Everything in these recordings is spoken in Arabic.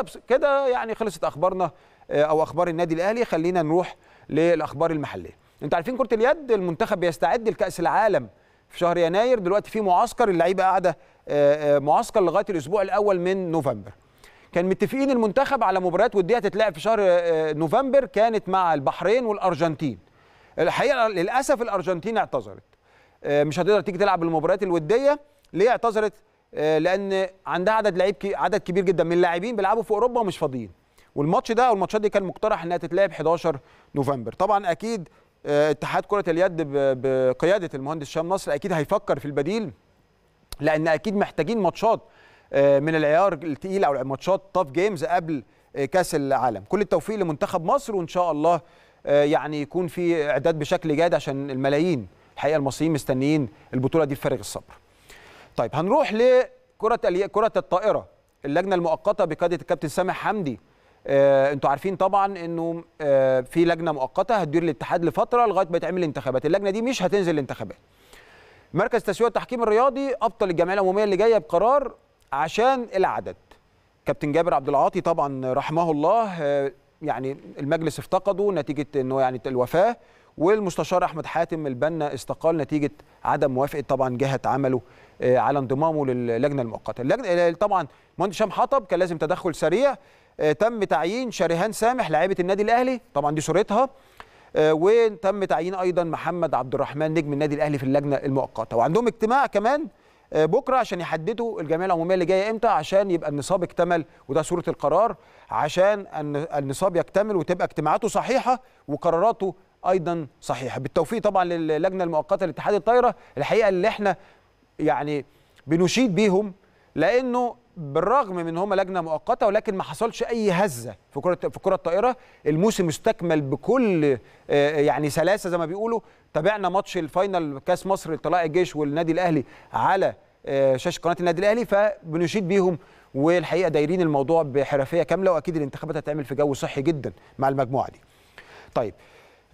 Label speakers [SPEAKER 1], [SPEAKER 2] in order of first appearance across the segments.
[SPEAKER 1] طب كده يعني خلصت اخبارنا آه، او اخبار النادي الاهلي خلينا نروح للاخبار المحليه انتوا عارفين كره اليد المنتخب بيستعد لكاس العالم في شهر يناير دلوقتي في معسكر اللعيبه قاعده آه، آه، معسكر لغايه الاسبوع الاول من نوفمبر كان متفقين المنتخب على مباريات وديه هتتلعب في شهر نوفمبر كانت مع البحرين والارجنتين الحقيقه للاسف الارجنتين اعتذرت مش هتقدر تيجي تلعب المباريات الوديه ليه اعتذرت آه، لان عندها عدد لعيب عدد كبير جدا من اللاعبين بيلعبوا في اوروبا ومش فاضيين والماتش ده والماتشات دي كان مقترح انها تتلعب 11 نوفمبر طبعا اكيد آه، اتحاد كره اليد بقياده المهندس هشام نصر اكيد هيفكر في البديل لان اكيد محتاجين ماتشات آه، من العيار الثقيل او ماتشات تاف جيمز قبل كاس العالم كل التوفيق لمنتخب مصر وان شاء الله يعني يكون في اعداد بشكل جيد عشان الملايين الحقيقه المصريين مستنيين البطوله دي بفارغ الصبر طيب هنروح لكره كره الطائره اللجنه المؤقته بقياده الكابتن سامح حمدي آه انتوا عارفين طبعا انه آه في لجنه مؤقته هتدير الاتحاد لفتره لغايه ما يتعمل الانتخابات اللجنه دي مش هتنزل الانتخابات مركز تسويه التحكيم الرياضي ابطل الجمعيه العموميه اللي جايه بقرار عشان العدد كابتن جابر عبد العاطي طبعا رحمه الله آه يعني المجلس افتقده نتيجه انه يعني الوفاه والمستشار احمد حاتم البنا استقال نتيجه عدم موافقه طبعا جهه عمله آه، على انضمامه للجنه المؤقته اللجنه آه، طبعا مهندس شام حطب كان لازم تدخل سريع آه، تم تعيين شريهان سامح لاعيبه النادي الاهلي طبعا دي صورتها وتم تعيين ايضا محمد عبد الرحمن نجم النادي الاهلي في اللجنه المؤقته وعندهم اجتماع كمان بكره عشان يحددوا الجمعيه العموميه اللي جايه امتى عشان يبقى النصاب اكتمل وده صوره القرار عشان النصاب يكتمل وتبقى اجتماعاته صحيحه وقراراته ايضا صحيحه بالتوفيق طبعا للجنه المؤقته لاتحاد الطايره الحقيقه اللي احنا يعني بنشيد بيهم لانه بالرغم من هم لجنه مؤقته ولكن ما حصلش اي هزه في كره في كره الطائره الموسم استكمل بكل آه، يعني سلاسه زي ما بيقولوا تابعنا ماتش الفاينل كاس مصر لطلائع الجيش والنادي الاهلي على آه، شاشه قناه النادي الاهلي فبنشيد بيهم والحقيقه دايرين الموضوع بحرفيه كامله واكيد الانتخابات هتعمل في جو صحي جدا مع المجموعه دي. طيب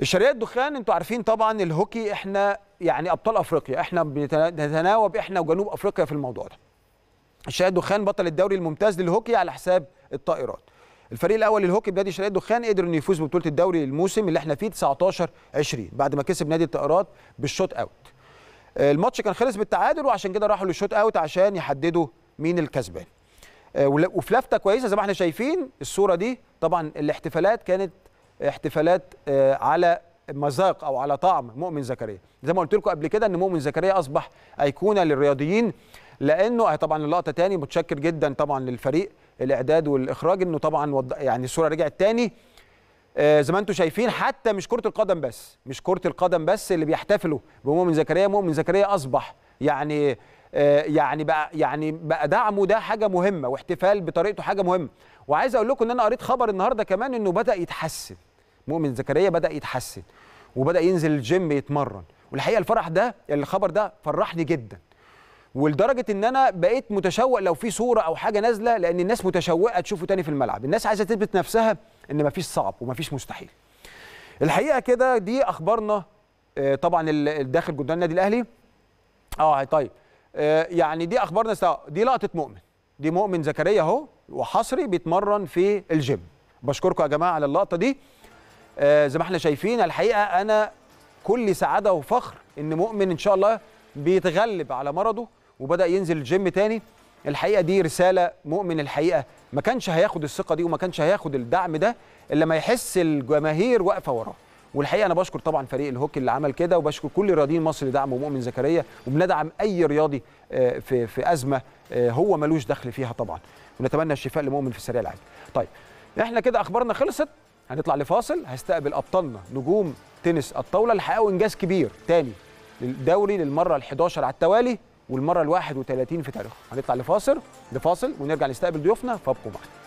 [SPEAKER 1] الشرقية الدخان انتوا عارفين طبعا الهوكي احنا يعني ابطال افريقيا احنا بنتناوب احنا وجنوب افريقيا في الموضوع ده الشرقية الدخان بطل الدوري الممتاز للهوكي على حساب الطائرات الفريق الاول للهوكي بنادي الشرقية الدخان قدر انه يفوز ببطوله الدوري الموسم اللي احنا فيه 19 20 بعد ما كسب نادي الطائرات بالشوت اوت الماتش كان خلص بالتعادل وعشان كده راحوا للشوت اوت عشان يحددوا مين الكسبان آه، وفي لفته كويسه زي ما احنا شايفين الصوره دي طبعا الاحتفالات كانت احتفالات آه، على مذاق او على طعم مؤمن زكريا زي ما قلت لكم قبل كده ان مؤمن زكريا اصبح ايقونه للرياضيين لانه آه، طبعا اللقطه تاني متشكر جدا طبعا للفريق الاعداد والاخراج انه طبعا يعني الصوره رجعت تاني آه، زي ما انتم شايفين حتى مش كره القدم بس مش كره القدم بس اللي بيحتفلوا بمؤمن زكريا مؤمن زكريا اصبح يعني آه، يعني بقى يعني بقى دعمه ده حاجه مهمه واحتفال بطريقته حاجه مهمه وعايز اقول لكم ان انا قريت خبر النهارده كمان انه بدا يتحسن مؤمن زكريا بدا يتحسن وبدا ينزل الجيم يتمرن والحقيقه الفرح ده الخبر ده فرحني جدا ولدرجه ان انا بقيت متشوق لو في صوره او حاجه نازله لان الناس متشوقه تشوفه تاني في الملعب الناس عايزه تثبت نفسها ان مفيش صعب ومفيش مستحيل الحقيقه كده دي اخبارنا آه، طبعا الداخل جدران النادي الاهلي اه طيب آه، يعني دي اخبارنا دي لقطه مؤمن دي مؤمن زكريا اهو وحصري بيتمرن في الجيم بشكركم يا جماعه على اللقطه دي آه، زي ما احنا شايفين الحقيقه انا كل سعاده وفخر ان مؤمن ان شاء الله بيتغلب على مرضه وبدا ينزل الجيم تاني الحقيقه دي رساله مؤمن الحقيقه ما كانش هياخد الثقه دي وما كانش هياخد الدعم ده الا ما يحس الجماهير واقفه وراه والحقيقه انا بشكر طبعا فريق الهوكي اللي عمل كده وبشكر كل رياضيين مصر اللي دعموا مؤمن زكريا وبندعم اي رياضي آه، في في ازمه آه، هو ملوش دخل فيها طبعا ونتمنى الشفاء لمؤمن في السريع العاجل طيب احنا كده اخبارنا خلصت هنطلع لفاصل هستقبل ابطالنا نجوم تنس الطاوله اللي حققوا انجاز كبير تاني للدوري للمره ال11 على التوالي والمره ال31 في تاريخه هنطلع لفاصل لفاصل ونرجع نستقبل ضيوفنا فابقوا معانا